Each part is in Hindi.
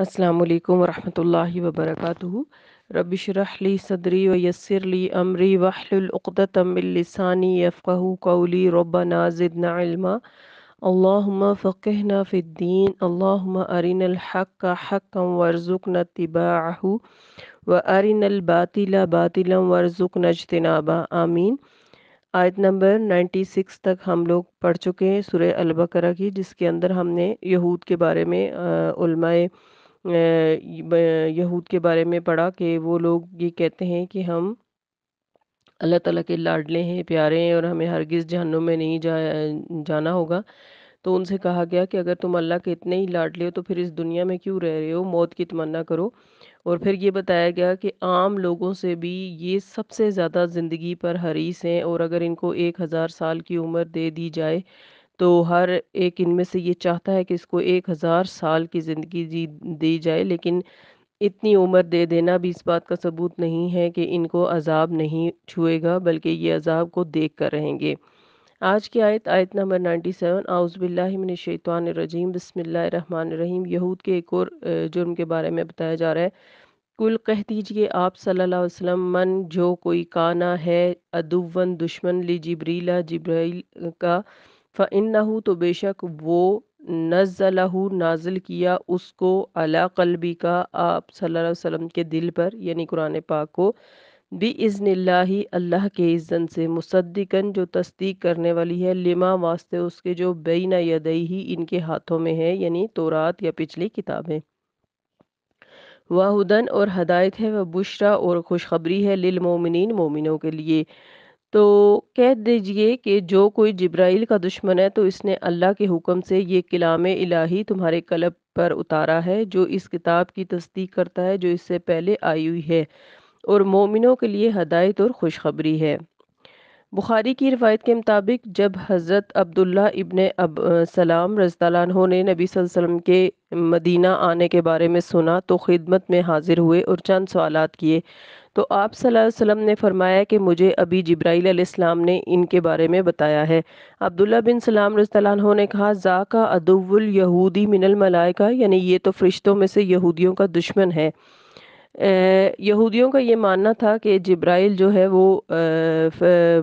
असलकम वरहमल वबरक रबिशरहली सदरी वयसरली अमरी वहलतमिलसानी यफ़ू कौली रबना ज़िदना इल्मा अल्लाहुम्मा फ़क़हना फ़िद्दीन अल्लाहुम्मा अरिनल हक़ हक़म वरज़ुकना तिबाहु व अरिनल बातिला बातिलम वरज़ुकना जतनाबा आमीन आयत नंबर 96 तक हम लोग पढ़ चुके हैं सुरह अलबकरा की जिसके अंदर हमने यहूद के बारे में उलमाए यहूद के बारे में पढ़ा कि वो लोग ये कहते हैं कि हम अल्लाह ताला के लाडले हैं प्यारे हैं और हमें हरगिज़ जहनों में नहीं जा जाना होगा तो उनसे कहा गया कि अगर तुम अल्लाह के इतने ही लाडले हो तो फिर इस दुनिया में क्यों रह रहे हो मौत की तमन्ना करो और फिर ये बताया गया कि आम लोगों से भी ये सबसे ज़्यादा ज़िंदगी पर हरीस हैं और अगर इनको एक हज़ार साल की उम्र दे दी जाए तो हर एक इनमें से ये चाहता है कि इसको एक हज़ार साल की ज़िंदगी जी दी जाए लेकिन इतनी उम्र दे देना भी इस बात का सबूत नहीं है कि इनको अजाब नहीं छुएगा बल्कि ये अजाब को देख कर रहेंगे आज की आयत आयत नंबर 97 सेवन आउज़बिल्लिमिनशैतान रजीम बसमीम यहूद के एक और जुर्म के बारे में बताया जा रहा है कुल कह दीजिए आप सल्लल्लाहु अलैहि वसल्लम मन जो कोई काना है अदुवन दुश्मन ली जिब्रीला जिब्राइल का फ़िन्नहू तो बेशक वो नज़लहू नाजिल किया उसको अला कलबी का आप सल्लल्लाहु अलैहि वसल्लम के दिल पर यानी कुरान पाक को बी इज़्लाही अल्लाह के इज़न से मुसद्दिकन जो तस्दीक करने वाली है लिमा वास्ते उसके जो बेना यदई ही इनके हाथों में है यानी तोरात या पिछली किताबें वाहुदन और हदायत है वह बुशरा और खुशखबरी है लिल मोमिन मोमिनों के लिए तो कह दीजिए कि जो कोई जिब्राइल का दुश्मन है तो इसने अल्लाह के हुक्म से ये कलाम इलाही तुम्हारे कलब पर उतारा है जो इस किताब की तस्दीक करता है जो इससे पहले आई हुई है और मोमिनों के लिए हदायत और खुशखबरी है बुखारी की रवायत के मुताबिक जब हज़रत अब्दुल्ला इबन अब सलाम रजतालों ने नबी वसल्लम के मदीना आने के बारे में सुना तो खिदमत में हाज़िर हुए और चंद सवाल किए तो आप वसल्लम ने फरमाया कि मुझे अभी जब्राईलम ने इनके बारे में बताया है अब्दुल्ला बिन सलाम रसतल्ला ने कहा जा का अदुल यहूदी मिनल मलाइका यानी ये तो फरिश्तों में से यहूदियों का दुश्मन है यहूदियों का ये मानना था कि जब्राइल जो है वो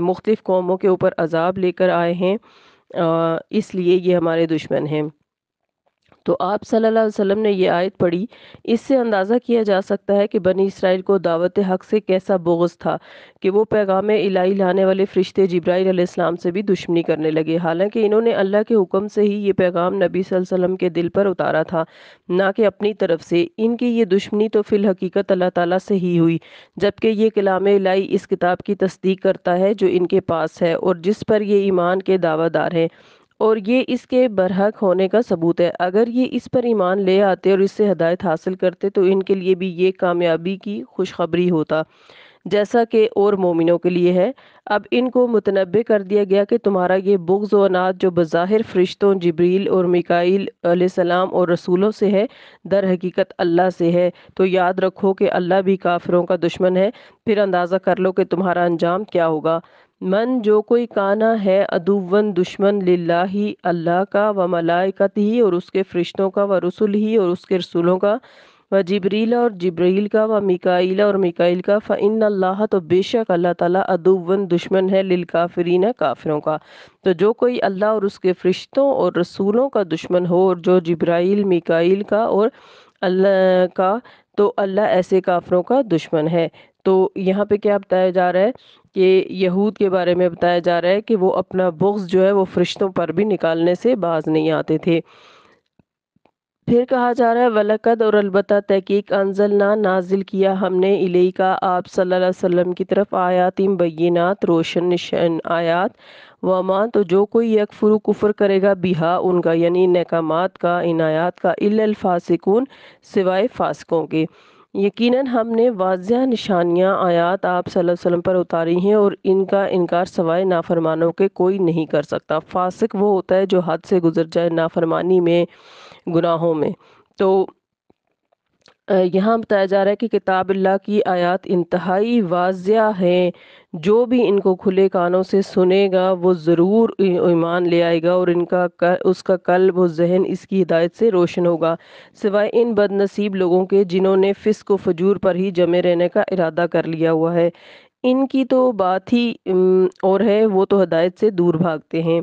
मुख्तफ़ कौमों के ऊपर अजाब लेकर आए हैं इसलिए ये हमारे दुश्मन हैं तो आप सल्लल्लाहु अलैहि वसल्लम ने यह आयत पढ़ी इससे अंदाज़ा किया जा सकता है कि बनी इसराइल को दावत हक़ से कैसा बोगस था कि वो पैगाम इलाही लाने वाले फ़रिश्ते जब्राईसम से भी दुश्मनी करने लगे हालांकि इन्होंने अल्लाह के हुक्म से ही ये पैगाम नबी वसल्लम के दिल पर उतारा था ना कि अपनी तरफ से इनकी ये दुश्मनी तो फिल हकीकत अल्लाह ताला से ही हुई जबकि ये कलाम इलाही इस किताब की तस्दीक करता है जो इनके पास है और जिस पर ये ईमान के दावादार हैं और ये इसके बरहक होने का सबूत है अगर ये इस पर ईमान ले आते और इससे हदायत हासिल करते तो इनके लिए भी ये कामयाबी की खुशखबरी होता जैसा कि और मोमिनों के लिए है अब इनको मुतनबे कर दिया गया कि तुम्हारा ये बुग्ज़ व जो बज़ाहिर फ़रिश्तों जबरील और मिकाइल सलाम और रसूलों से है दर हकीकत अल्लाह से है तो याद रखो कि अल्लाह भी काफिरों का दुश्मन है फिर अंदाज़ा कर लो कि तुम्हारा अंजाम क्या होगा मन जो कोई काना है अदुवन दुश्मन लाही अल्लाह का व मलाइकत ही और उसके फरिश्तों का व रसुल ही और उसके रसूलों का व जबरीला और जबरील का व मिकाइला और मिकाइल का फ़िन अल्लाह तो बेशक अल्लाह ताला अदुवन दुश्मन है लिल काफरीन काफिरों का तो जो कोई अल्लाह और उसके फरिश्तों और रसूलों का दुश्मन हो और जो जब्राइल मिकाइल का और अल्लाह का तो अल्लाह ऐसे काफरों का दुश्मन है तो यहाँ पे क्या बताया जा रहा है कि यहूद के बारे में बताया जा रहा है कि वो अपना बुग्स जो है वो फरिश्तों पर भी निकालने से बाज नहीं आते थे फिर कहा जा रहा है वलकद और अलबत् तहकीक अनजल ना नाजिल किया हमने इलेही का आप सल्लल्लाहु अलैहि वसल्लम की तरफ आयात बीनात रोशन निशन आयात वमा तो जो कोई यकफरू कुफर करेगा बिहा उनका यानी नकामात का इनायात का इल्ल फासिकून सिवाय फासकों के यकीनन हमने वाजिया निशानियाँ आयात आप वसल्लम पर उतारी हैं और इनका इनकार सवाए नाफरमानों के कोई नहीं कर सकता फासिक वो होता है जो हद से गुजर जाए नाफरमानी में गुनाहों में तो यहाँ बताया जा रहा है कि किताब अल्लाह की आयत इंतहाई वाजिया हैं जो भी इनको खुले कानों से सुनेगा वो ज़रूर ईमान ले आएगा और इनका कर, उसका कल्ब वो जहन इसकी हिदायत से रोशन होगा सिवाय इन बदनसीब लोगों के जिन्होंने फ़िस्क व फजूर पर ही जमे रहने का इरादा कर लिया हुआ है इनकी तो बात ही और है वो तो हदायत से दूर भागते हैं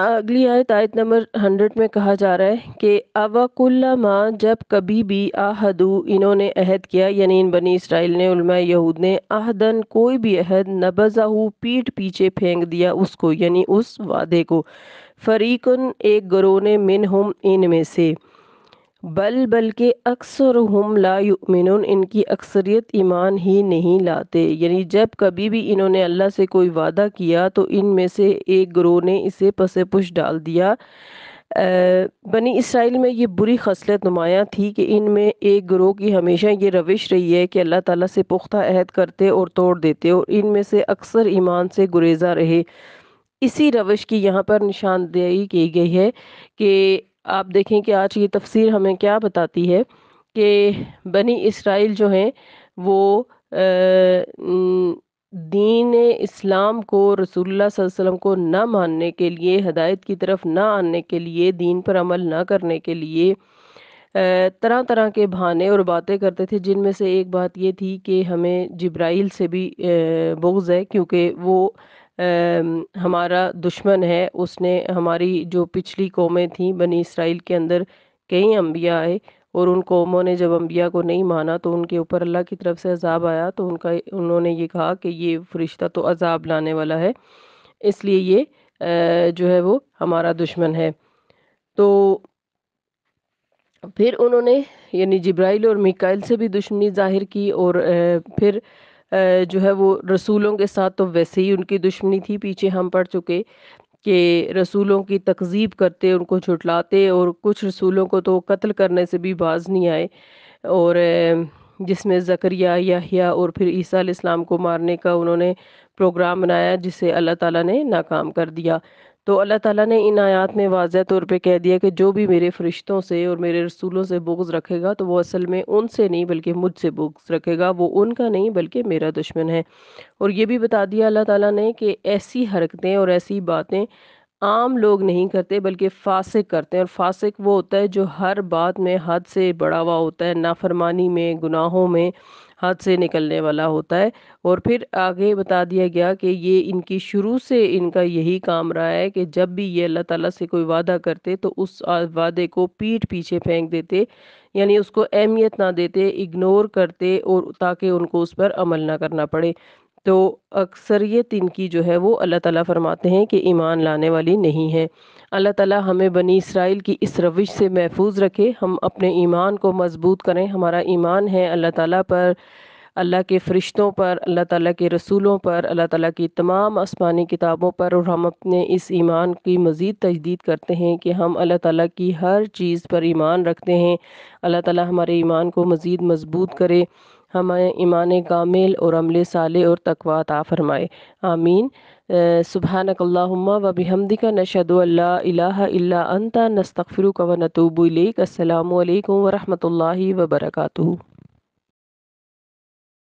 अगली आयत आयत नंबर हंड्रेड में कहा जा रहा है कि अवाकुल्ला माँ जब कभी भी आहदू इन्होंने अहद किया यानी इन बनी इसराइल ने उलमा यहूद ने आहदन कोई भी अहद नबजाहू पीठ पीछे फेंक दिया उसको यानी उस वादे को फरीकन एक गरोह ने मिन हम इन में से बल बल्कि अक्सर हम ला इनकी अक्सरियत ईमान ही नहीं लाते यानी जब कभी भी इन्होंने अल्लाह से कोई वादा किया तो इनमें से एक ग्रोह ने इसे पसे पुश डाल दिया बनी इसराइल में ये बुरी खसलत नुमायाँ थी कि इनमें एक ग्रोह की हमेशा ये रविश रही है कि अल्लाह ताला से पुख्ता अहद करते और तोड़ देते और इनमें से अक्सर ईमान से गुरेजा रहे इसी रविश की यहाँ पर निशानदेही की गई है कि आप देखें कि आज ये तफसीर हमें क्या बताती है कि बनी इसराइल जो हैं वो दीन इस्लाम को रसूलुल्लाह वसल्लम को ना मानने के लिए हदायत की तरफ ना आने के लिए दीन पर अमल ना करने के लिए तरह तरह के बहाने और बातें करते थे जिनमें से एक बात ये थी कि हमें जिब्राइल से भी बुग्ज़ है क्योंकि वो हमारा दुश्मन है उसने हमारी जो पिछली कौमें थीं बनी इसराइल के अंदर कई अम्बिया आए और उन कौमों ने जब अम्बिया को नहीं माना तो उनके ऊपर अल्लाह की तरफ से अजाब आया तो उनका उन्होंने ये कहा कि ये फरिश्ता तो अजाब लाने वाला है इसलिए ये जो है वो हमारा दुश्मन है तो फिर उन्होंने यानी जब्राइल और मिकाइल से भी दुश्मनी जाहिर की और फिर जो है वो रसूलों के साथ तो वैसे ही उनकी दुश्मनी थी पीछे हम पढ़ चुके कि रसूलों की तकजीब करते उनको झुटलाते और कुछ रसूलों को तो कत्ल करने से भी बाज नहीं आए और जिसमें जकरिया याहिया और फिर ईसा इस्लाम को मारने का उन्होंने प्रोग्राम बनाया जिसे अल्लाह ताला ने नाकाम कर दिया तो अल्लाह ताला ने इन आयात में वाजह तौर पे कह दिया कि जो भी मेरे फरिश्तों से और मेरे रसूलों से बुग्ज़ रखेगा तो वो असल में उनसे नहीं बल्कि मुझसे बुग्ज़ रखेगा वो उनका नहीं बल्कि मेरा दुश्मन है और ये भी बता दिया अल्लाह ताला ने कि ऐसी हरकतें और ऐसी बातें आम लोग नहीं करते बल्कि फासिक करते हैं और फासिक वो होता है जो हर बात में हद से बढ़ावा होता है नाफरमानी में गुनाहों में हाथ से निकलने वाला होता है और फिर आगे बता दिया गया कि ये इनकी शुरू से इनका यही काम रहा है कि जब भी ये अल्लाह ताला से कोई वादा करते तो उस वादे को पीठ पीछे फेंक देते यानी उसको अहमियत ना देते इग्नोर करते और ताकि उनको उस पर अमल ना करना पड़े तो अक्सरियत इनकी जो है वो अल्लाह ताला फरमाते हैं कि ईमान लाने वाली नहीं है अल्लाह ताला हमें बनी इसराइल की इस रविश से महफूज रखे हम अपने ईमान को मजबूत करें हमारा ईमान है अल्लाह ताला पर अल्लाह के फ़रिश्तों पर अल्लाह ताला के रसूलों पर अल्लाह ताला की तमाम आसमानी किताबों पर और हम अपने इस ईमान की मज़ीद तजदीद करते हैं कि हम अल्लाह ताला की हर चीज़ पर ईमान रखते हैं अल्लाह ताला हमारे ईमान को मज़ीद मजबूत करे हमें ईमान कामिल और अमल साल और तकवा अता फ़रमाए आमीन सुबहानकल्लाम वबी हमदिका नशद अल्ला अंता नस्तफ़िर व नतूबुलक अल्लाम वरहमल वर्का